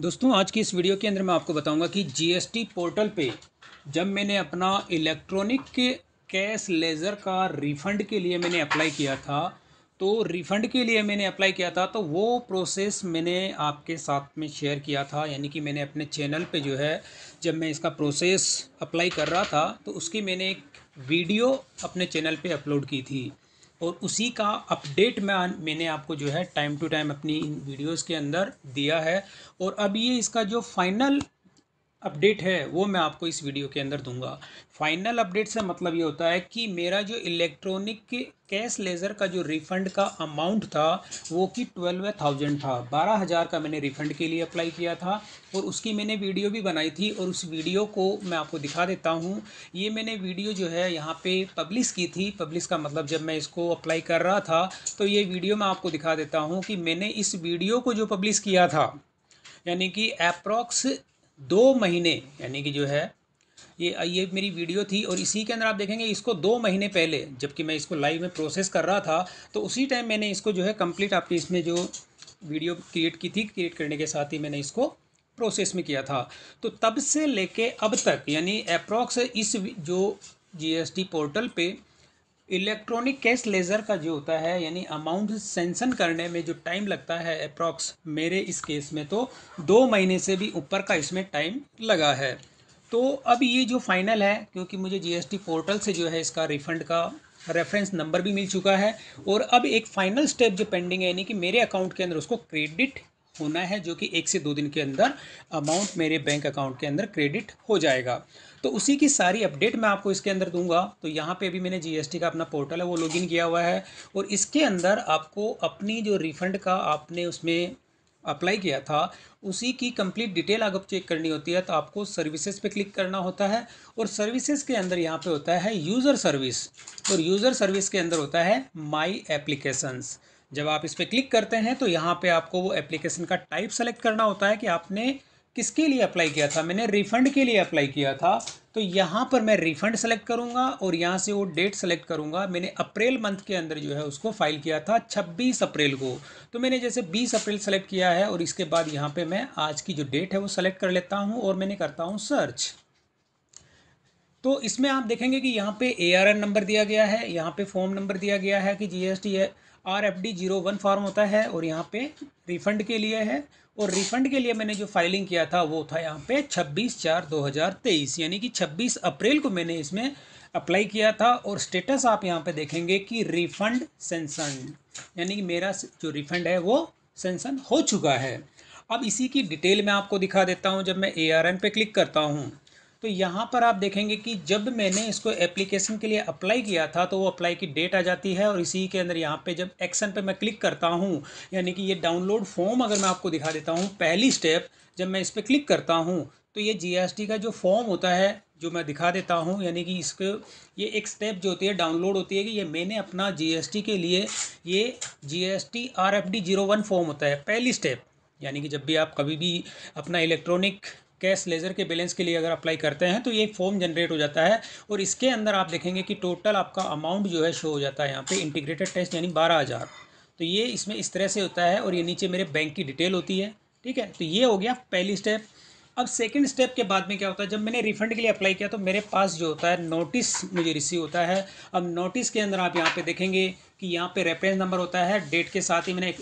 दोस्तों आज की इस वीडियो के अंदर मैं आपको बताऊंगा कि जीएसटी पोर्टल पे जब मैंने अपना इलेक्ट्रॉनिक कैश लेज़र का रिफ़ंड के लिए मैंने अप्लाई किया था तो रिफ़ंड के लिए मैंने अप्लाई किया था तो वो प्रोसेस मैंने आपके साथ में शेयर किया था यानी कि मैंने अपने चैनल पे जो है जब मैं इसका प्रोसेस अप्लाई कर रहा था तो उसकी मैंने एक वीडियो अपने चैनल पर अपलोड की थी और उसी का अपडेट मैं मैंने आपको जो है टाइम टू टाइम अपनी इन वीडियोस के अंदर दिया है और अब ये इसका जो फाइनल अपडेट है वो मैं आपको इस वीडियो के अंदर दूंगा फाइनल अपडेट से मतलब ये होता है कि मेरा जो इलेक्ट्रॉनिक कैश लेज़र का जो रिफ़ंड का अमाउंट था वो कि ट्वेल्व थाउजेंड था बारह हज़ार का मैंने रिफ़ंड के लिए अप्लाई किया था और उसकी मैंने वीडियो भी बनाई थी और उस वीडियो को मैं आपको दिखा देता हूँ ये मैंने वीडियो जो है यहाँ पे पब्लिश की थी पब्लिश का मतलब जब मैं इसको अप्लाई कर रहा था तो ये वीडियो मैं आपको दिखा देता हूँ कि मैंने इस वीडियो को जो पब्लिश किया था यानी कि अप्रॉक्स दो महीने यानी कि जो है ये ये मेरी वीडियो थी और इसी के अंदर आप देखेंगे इसको दो महीने पहले जबकि मैं इसको लाइव में प्रोसेस कर रहा था तो उसी टाइम मैंने इसको जो है कंप्लीट आपकी इसमें जो वीडियो क्रिएट की थी क्रिएट करने के साथ ही मैंने इसको प्रोसेस में किया था तो तब से लेके अब तक यानी अप्रॉक्स इस जो जीएसटी पोर्टल पे इलेक्ट्रॉनिक कैश लेज़र का जो होता है यानी अमाउंट सेंसन करने में जो टाइम लगता है अप्रॉक्स मेरे इस केस में तो दो महीने से भी ऊपर का इसमें टाइम लगा है तो अब ये जो फाइनल है क्योंकि मुझे जीएसटी पोर्टल से जो है इसका रिफ़ंड का रेफरेंस नंबर भी मिल चुका है और अब एक फाइनल स्टेप जो पेंडिंग है यानी कि मेरे अकाउंट के अंदर उसको क्रेडिट होना है जो कि एक से दो दिन के अंदर अमाउंट मेरे बैंक अकाउंट के अंदर क्रेडिट हो जाएगा तो उसी की सारी अपडेट मैं आपको इसके अंदर दूंगा तो यहाँ पे भी मैंने जीएसटी का अपना पोर्टल है वो लॉगिन किया हुआ है और इसके अंदर आपको अपनी जो रिफंड का आपने उसमें अप्लाई किया था उसी की कंप्लीट डिटेल अगर चेक करनी होती है तो आपको सर्विसेज पे क्लिक करना होता है और सर्विसेज के अंदर यहाँ पे होता है यूज़र सर्विस और यूज़र सर्विस के अंदर होता है माई एप्लीकेशंस जब आप इस पर क्लिक करते हैं तो यहाँ पे आपको वो एप्लीकेशन का टाइप सेलेक्ट करना होता है कि आपने किसके लिए अप्लाई किया था मैंने रिफ़ंड के लिए अप्लाई किया था तो यहाँ पर मैं रिफ़ंड सेलेक्ट करूँगा और यहाँ से वो डेट सेलेक्ट करूँगा मैंने अप्रैल मंथ के अंदर जो है उसको फाइल किया था 26 अप्रैल को तो मैंने जैसे 20 अप्रैल सेलेक्ट किया है और इसके बाद यहाँ पे मैं आज की जो डेट है वो सेलेक्ट कर लेता हूँ और मैंने करता हूँ सर्च तो इसमें आप देखेंगे कि यहाँ पर ए नंबर दिया गया है यहाँ पर फॉर्म नंबर दिया गया है कि G S R F D zero one form होता है और यहाँ पे रिफंड के लिए है और रिफंड के लिए मैंने जो फाइलिंग किया था वो था यहाँ पे 26 चार 2023 यानी कि 26 अप्रैल को मैंने इसमें अप्लाई किया था और स्टेटस आप यहाँ पे देखेंगे कि रिफंड सेंसन यानी कि मेरा जो रिफंड है वो सेंसन हो चुका है अब इसी की डिटेल मैं आपको दिखा देता हूँ जब मैं ए आर एन पे क्लिक करता हूँ तो यहाँ पर आप देखेंगे कि जब मैंने इसको एप्लीकेशन के लिए अप्लाई किया था तो वो अप्लाई की डेट आ जाती है और इसी के अंदर यहाँ पे जब एक्शन पे मैं क्लिक करता हूँ यानी कि ये डाउनलोड फॉर्म अगर मैं आपको दिखा देता हूँ पहली स्टेप जब मैं इस पर क्लिक करता हूँ तो ये जी का जो फॉर्म होता है जो मैं दिखा देता हूँ यानी कि इसके ये एक स्टेप जो होती है डाउनलोड होती है कि ये मैंने अपना जी के लिए ये F D zero one form होता है पहली स्टेप यानी कि जब भी आप कभी भी अपना इलेक्ट्रॉनिक कैश लेजर के बैलेंस के लिए अगर अप्लाई करते हैं तो ये फॉर्म जनरेट हो जाता है और इसके अंदर आप देखेंगे कि टोटल आपका अमाउंट जो है शो हो जाता है यहाँ पे इंटीग्रेटेड टेस्ट यानी बारह हज़ार तो ये इसमें इस तरह से होता है और ये नीचे मेरे बैंक की डिटेल होती है ठीक है तो ये हो गया पहली स्टेप अब सेकेंड स्टेप के बाद में क्या होता है जब मैंने रिफंड के लिए अप्लाई किया तो मेरे पास जो होता है नोटिस मुझे रिसीव होता है अब नोटिस के अंदर आप यहाँ पर देखेंगे कि यहाँ पर रेफरेंस नंबर होता है डेट के साथ ही मैंने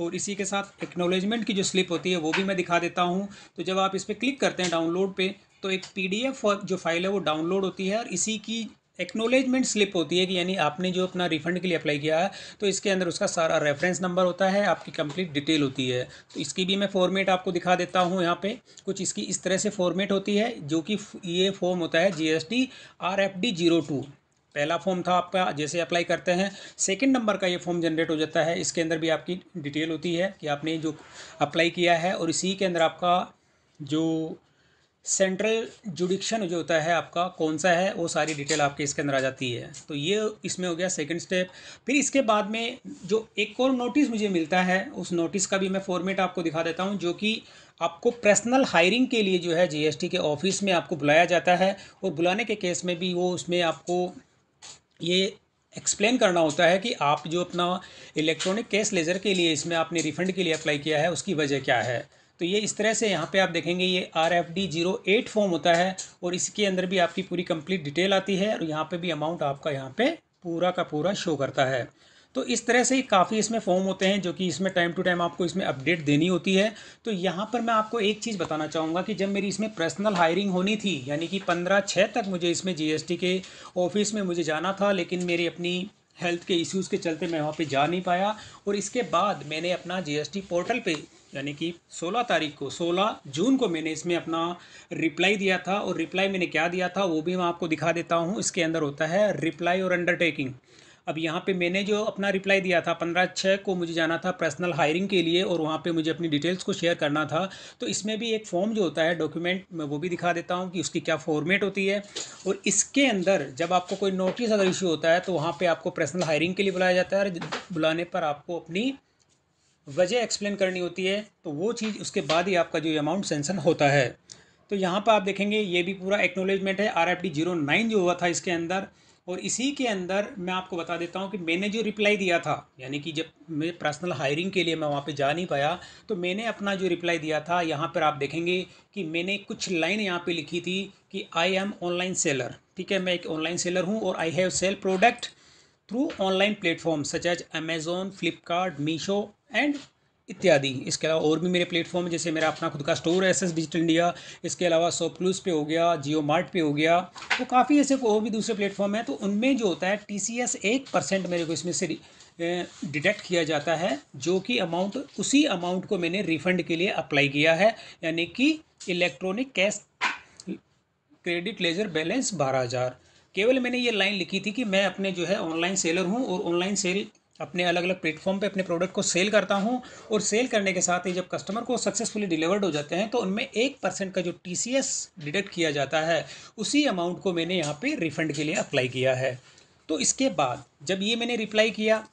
और इसी के साथ एक्नोलेजमेंट की जो स्लिप होती है वो भी मैं दिखा देता हूँ तो जब आप इस पर क्लिक करते हैं डाउनलोड पे तो एक पीडीएफ जो फाइल है वो डाउनलोड होती है और इसी की एक्नोलेजमेंट स्लिप होती है कि यानी आपने जो अपना रिफंड के लिए अप्लाई किया है तो इसके अंदर उसका सारा रेफरेंस नंबर होता है आपकी कंप्लीट डिटेल होती है तो इसकी भी मैं फॉर्मेट आपको दिखा देता हूँ यहाँ पे कुछ इसकी इस तरह से फॉर्मेट होती है जो कि ये फॉर्म होता है एफ डी जीरो टू पहला फॉर्म था आपका जैसे अप्लाई करते हैं सेकंड नंबर का ये फॉर्म जनरेट हो जाता है इसके अंदर भी आपकी डिटेल होती है कि आपने जो अप्लाई किया है और इसी के अंदर आपका जो सेंट्रल जुडिक्शन जो होता है आपका कौन सा है वो सारी डिटेल आपके इसके अंदर आ जाती है तो ये इसमें हो गया सेकंड स्टेप फिर इसके बाद में जो एक और नोटिस मुझे मिलता है उस नोटिस का भी मैं फॉर्मेट आपको दिखा देता हूँ जो कि आपको पर्सनल हायरिंग के लिए जो है जीएसटी के ऑफिस में आपको बुलाया जाता है और बुलाने के केस में भी वो उसमें आपको ये एक्सप्लेन करना होता है कि आप जो अपना इलेक्ट्रॉनिक कैश लेजर के लिए इसमें आपने रिफंड के लिए अप्लाई किया है उसकी वजह क्या है तो ये इस तरह से यहाँ पे आप देखेंगे ये R F D zero eight form होता है और इसके अंदर भी आपकी पूरी कंप्लीट डिटेल आती है और यहाँ पे भी अमाउंट आपका यहाँ पे पूरा का पूरा शो करता है तो इस तरह से ही काफ़ी इसमें फॉर्म होते हैं जो कि इसमें टाइम टू टाइम आपको इसमें अपडेट देनी होती है तो यहाँ पर मैं आपको एक चीज़ बताना चाहूँगा कि जब मेरी इसमें पर्सनल हायरिंग होनी थी यानी कि पंद्रह छः तक मुझे इसमें जी के ऑफिस में मुझे जाना था लेकिन मेरी अपनी हेल्थ के इश्यूज़ के चलते मैं वहाँ पे जा नहीं पाया और इसके बाद मैंने अपना जीएसटी पोर्टल पे यानी कि 16 तारीख को 16 जून को मैंने इसमें अपना रिप्लाई दिया था और रिप्लाई मैंने क्या दिया था वो भी मैं आपको दिखा देता हूँ इसके अंदर होता है रिप्लाई और अंडरटेकिंग अब यहाँ पे मैंने जो अपना रिप्लाई दिया था पंद्रह छः को मुझे जाना था पर्सनल हायरिंग के लिए और वहाँ पे मुझे अपनी डिटेल्स को शेयर करना था तो इसमें भी एक फॉर्म जो होता है डॉक्यूमेंट मैं वो भी दिखा देता हूँ कि उसकी क्या फॉर्मेट होती है और इसके अंदर जब आपको कोई नोटिस अगर इश्यू होता है तो वहाँ पर आपको पर्सनल हायरिंग के लिए बुलाया जाता है और बुलाने पर आपको अपनी वजह एक्सप्लेन करनी होती है तो वो चीज़ उसके बाद ही आपका जो अमाउंट सेंसन होता है तो यहाँ पर आप देखेंगे ये भी पूरा एक्नोलेजमेंट है आर एफ जीरो नाइन जो हुआ था इसके अंदर और इसी के अंदर मैं आपको बता देता हूँ कि मैंने जो रिप्लाई दिया था यानी कि जब मैं पर्सनल हायरिंग के लिए मैं वहाँ पे जा नहीं पाया तो मैंने अपना जो रिप्लाई दिया था यहाँ पर आप देखेंगे कि मैंने कुछ लाइन यहाँ पे लिखी थी कि आई एम ऑनलाइन सेलर ठीक है मैं एक ऑनलाइन सेलर हूँ और I have sell product through online platform such as Amazon Flipkart Meesho and इत्यादि इसके अलावा और भी मेरे प्लेटफॉर्म जैसे मेरा अपना खुद का स्टोर है एस डिजिटल इंडिया इसके अलावा प्लस पे हो गया जियो मार्ट पे हो गया तो काफ़ी ऐसे और भी दूसरे प्लेटफॉर्म हैं तो उनमें जो होता है टी सी एस एक परसेंट मेरे को इसमें से डिटेक्ट किया जाता है जो कि अमाउंट उसी अमाउंट को मैंने रिफंड के लिए अप्लाई किया है यानी कि electronic cash credit ledger balance बारह हज़ार केवल मैंने ये लाइन लिखी थी कि मैं अपने जो है ऑनलाइन सेलर हूँ और ऑनलाइन सेल अपने अलग अलग प्लेटफॉर्म पे अपने प्रोडक्ट को सेल करता हूँ और सेल करने के साथ ही जब कस्टमर को सक्सेसफुली डिलीवर्ड हो जाते हैं तो उनमें एक परसेंट का जो टी डिडक्ट किया जाता है उसी अमाउंट को मैंने यहाँ पर रिफंड के लिए अप्लाई किया है तो इसके बाद जब ये मैंने रिप्लाई किया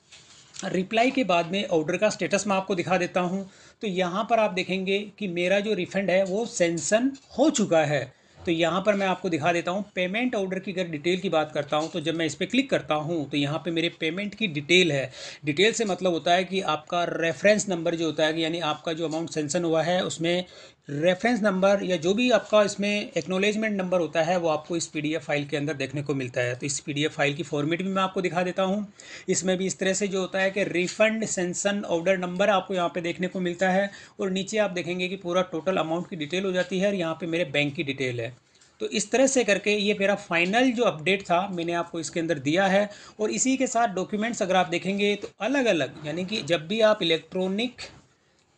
रिप्लाई के बाद में ऑर्डर का स्टेटस मैं आपको दिखा देता हूँ तो यहाँ पर आप देखेंगे कि मेरा जो रिफंड है वो सेंसन हो चुका है तो यहाँ पर मैं आपको दिखा देता हूँ पेमेंट ऑर्डर की अगर डिटेल की बात करता हूँ तो जब मैं इस पर क्लिक करता हूँ तो यहाँ पे मेरे पेमेंट की डिटेल है डिटेल से मतलब होता है कि आपका रेफरेंस नंबर जो होता है यानी आपका जो अमाउंट सेंसन हुआ है उसमें रेफरेंस नंबर या जो भी आपका इसमें एक्नोलेजमेंट नंबर होता है वो आपको इस पीडीएफ फाइल के अंदर देखने को मिलता है तो इस पीडीएफ फाइल की फॉर्मेट भी मैं आपको दिखा देता हूँ इसमें भी इस तरह से जो होता है कि रिफंड सेंसन ऑर्डर नंबर आपको यहाँ पे देखने को मिलता है और नीचे आप देखेंगे कि पूरा टोटल अमाउंट की डिटेल हो जाती है और यहाँ पर मेरे बैंक की डिटेल है तो इस तरह से करके ये मेरा फाइनल जो अपडेट था मैंने आपको इसके अंदर दिया है और इसी के साथ डॉक्यूमेंट्स अगर आप देखेंगे तो अलग अलग यानी कि जब भी आप इलेक्ट्रॉनिक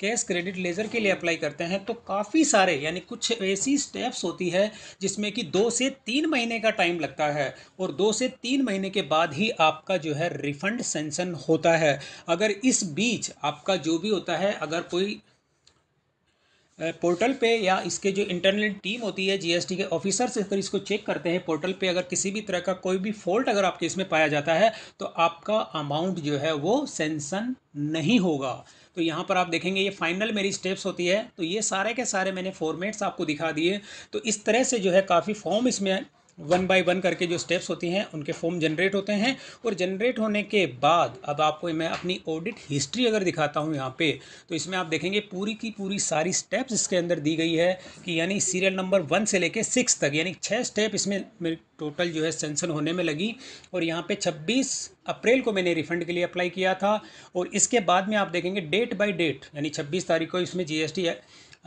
कैश क्रेडिट लेजर के लिए अप्लाई करते हैं तो काफ़ी सारे यानी कुछ ऐसी स्टेप्स होती है जिसमें कि दो से तीन महीने का टाइम लगता है और दो से तीन महीने के बाद ही आपका जो है रिफंड सेंसन होता है अगर इस बीच आपका जो भी होता है अगर कोई पोर्टल पे या इसके जो इंटरनल टीम होती है जीएसटी के ऑफिसर से अगर इसको चेक करते हैं पोर्टल पे अगर किसी भी तरह का कोई भी फॉल्ट अगर आपके इसमें पाया जाता है तो आपका अमाउंट जो है वो सेंसन नहीं होगा तो यहाँ पर आप देखेंगे ये फाइनल मेरी स्टेप्स होती है तो ये सारे के सारे मैंने फॉर्मेट्स आपको दिखा दिए तो इस तरह से जो है काफ़ी फॉर्म इसमें वन बाय वन करके जो स्टेप्स होती हैं उनके फॉर्म जनरेट होते हैं और जनरेट होने के बाद अब आपको मैं अपनी ऑडिट हिस्ट्री अगर दिखाता हूँ यहाँ पे तो इसमें आप देखेंगे पूरी की पूरी सारी स्टेप्स इसके अंदर दी गई है कि यानी सीरियल नंबर वन से लेके सिक्स तक यानी छः स्टेप इसमें मेरी टोटल जो है सेंसन होने में लगी और यहाँ पर छब्बीस अप्रैल को मैंने रिफंड के लिए अप्लाई किया था और इसके बाद में आप देखेंगे डेट बाई डेट यानी छब्बीस तारीख को इसमें G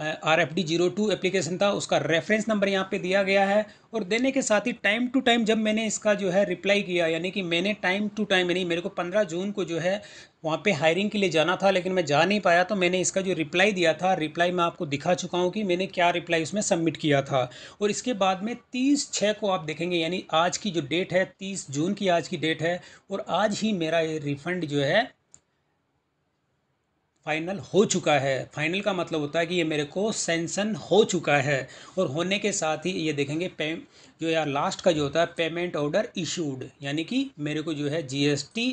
R F D zero two application था उसका रेफरेंस नंबर यहाँ पे दिया गया है और देने के साथ ही टाइम टू टाइम जब मैंने इसका जो है रिप्लाई किया यानी कि मैंने टाइम टू टाइम यानी मेरे को पंद्रह जून को जो है वहाँ पे हायरिंग के लिए जाना था लेकिन मैं जा नहीं पाया तो मैंने इसका जो रिप्लाई दिया था रिप्लाई मैं आपको दिखा चुका हूँ कि मैंने क्या रिप्लाई उसमें सबमिट किया था और इसके बाद में तीस छः को आप देखेंगे यानी आज की जो डेट है तीस जून की आज की डेट है और आज ही मेरा ये रिफंड जो है फाइनल हो चुका है फाइनल का मतलब होता है कि ये मेरे को सेंसन हो चुका है और होने के साथ ही ये देखेंगे पे जो यार लास्ट का जो होता है पेमेंट ऑर्डर इशूड यानी कि मेरे को जो है GST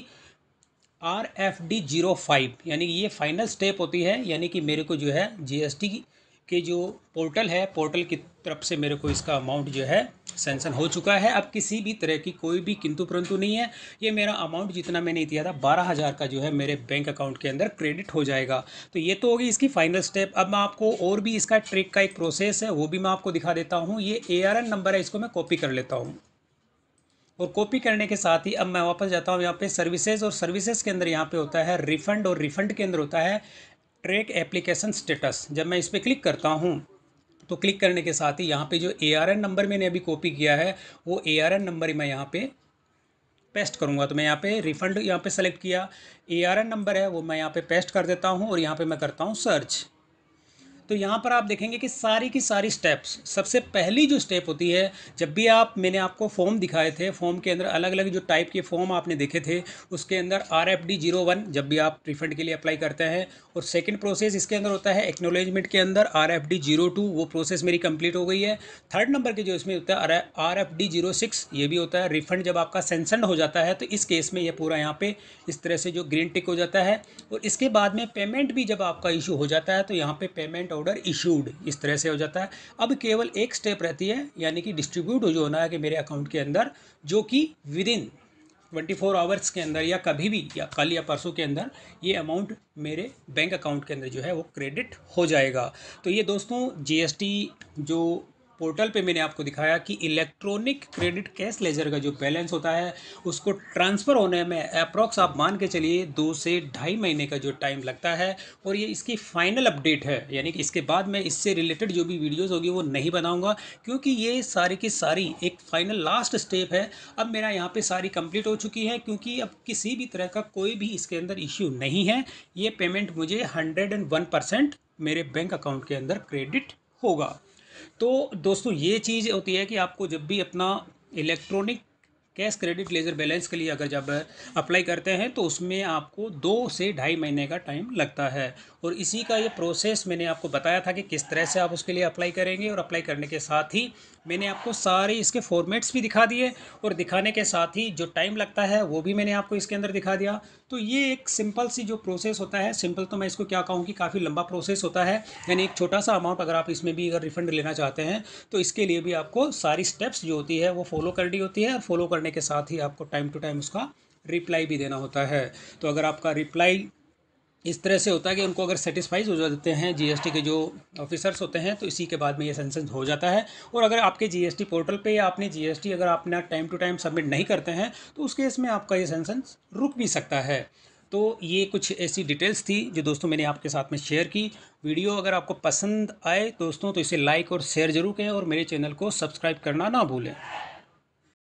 R F D zero five यानी कि ये फाइनल स्टेप होती है यानी कि मेरे को जो है जीएसटी टी के जो पोर्टल है पोर्टल की तरफ से मेरे को इसका अमाउंट जो है सेंसन हो चुका है अब किसी भी तरह की कोई भी किंतु परंतु नहीं है ये मेरा अमाउंट जितना मैंने दिया था बारह हज़ार का जो है मेरे बैंक अकाउंट के अंदर क्रेडिट हो जाएगा तो ये तो होगी इसकी फाइनल स्टेप अब मैं आपको और भी इसका ट्रिक का एक प्रोसेस है वो भी मैं आपको दिखा देता हूँ ये ए नंबर है इसको मैं कॉपी कर लेता हूँ और कॉपी करने के साथ ही अब मैं वापस जाता हूँ यहाँ पे सर्विसेज और सर्विसेज के अंदर यहाँ पे होता है रिफंड और रिफंड के अंदर होता है ट्रैक एप्लीकेशन स्टेटस जब मैं इस पर क्लिक करता हूँ तो क्लिक करने के साथ ही यहाँ पे जो ए नंबर मैंने अभी कॉपी किया है वो ए नंबर मैं यहाँ पे पेस्ट करूँगा तो मैं यहाँ पे रिफ़ंड यहाँ पे सेलेक्ट किया ए नंबर है वो मैं यहाँ पे पेस्ट कर देता हूँ और यहाँ पे मैं करता हूँ सर्च तो यहाँ पर आप देखेंगे कि सारी की सारी स्टेप्स सबसे पहली जो स्टेप होती है जब भी आप मैंने आपको फॉर्म दिखाए थे फॉर्म के अंदर अलग अलग जो टाइप के फॉर्म आपने देखे थे उसके अंदर R F D zero one जब भी आप रिफंड के लिए अप्लाई करते हैं और सेकेंड प्रोसेस इसके अंदर होता है एक्नोलेजमेंट के अंदर R F D zero two वो प्रोसेस मेरी कंप्लीट हो गई है थर्ड नंबर के जो इसमें होता है R F D zero six ये भी होता है रिफंड जब आपका सेंसन हो जाता है तो इस केस में यह पूरा यहाँ पर इस तरह से जो ग्रीन टिक हो जाता है और इसके बाद में पेमेंट भी जब आपका इशू हो जाता है तो यहाँ पर पेमेंट और ऑर्डर इशूड इस तरह से हो जाता है अब केवल एक स्टेप रहती है यानी कि डिस्ट्रीब्यूट जो होना है कि मेरे अकाउंट के अंदर जो कि within twenty four hours के अंदर या कभी भी या कल या परसों के अंदर ये अमाउंट मेरे बैंक अकाउंट के अंदर जो है वो क्रेडिट हो जाएगा तो ये दोस्तों जीएसटी जो पोर्टल पे मैंने आपको दिखाया कि इलेक्ट्रॉनिक क्रेडिट कैश लेजर का जो बैलेंस होता है उसको ट्रांसफ़र होने में अप्रॉक्स आप मान के चलिए दो से ढाई महीने का जो टाइम लगता है और ये इसकी फाइनल अपडेट है यानी कि इसके बाद मैं इससे रिलेटेड जो भी वीडियोज़ होगी वो नहीं बनाऊँगा क्योंकि ये सारी की सारी एक फाइनल लास्ट स्टेप है अब मेरा यहाँ पर सारी कंप्लीट हो चुकी है क्योंकि अब किसी भी तरह का कोई भी इसके अंदर इश्यू नहीं है ये पेमेंट मुझे हंड्रेड एंड वन परसेंट मेरे बैंक अकाउंट के अंदर क्रेडिट होगा तो दोस्तों ये चीज़ होती है कि आपको जब भी अपना electronic cash credit ledger balance के लिए अगर जब अप्लाई करते हैं तो उसमें आपको दो से ढाई महीने का टाइम लगता है और इसी का ये प्रोसेस मैंने आपको बताया था कि किस तरह से आप उसके लिए अप्लाई करेंगे और अप्लाई करने के साथ ही मैंने आपको सारे इसके फॉर्मेट्स भी दिखा दिए और दिखाने के साथ ही जो टाइम लगता है वो भी मैंने आपको इसके अंदर दिखा दिया तो ये एक सिंपल सी जो प्रोसेस होता है सिंपल तो मैं इसको क्या कहूँ कि काफ़ी लंबा प्रोसेस होता है यानी एक छोटा सा अमाउंट अगर आप इसमें भी अगर रिफंड लेना चाहते हैं तो इसके लिए भी आपको सारी स्टेप्स जो होती है वो फॉलो करनी होती है और फॉलो करने के साथ ही आपको टाइम टू टाइम उसका रिप्लाई भी देना होता है तो अगर आपका रिप्लाई इस तरह से होता है कि उनको अगर सेटिस्फाइज हो जाते हैं जीएसटी के जो ऑफिसर्स होते हैं तो इसी के बाद में ये सेंसेंस हो जाता है और अगर आपके जीएसटी पोर्टल पे या आपने जीएसटी अगर आपने टाइम टू टाइम सबमिट नहीं करते हैं तो उस केस में आपका ये सेंसेंस रुक भी सकता है तो ये कुछ ऐसी डिटेल्स थी जो दोस्तों मैंने आपके साथ में शेयर की वीडियो अगर आपको पसंद आए दोस्तों तो इसे लाइक और शेयर जरूर करें और मेरे चैनल को सब्सक्राइब करना ना भूलें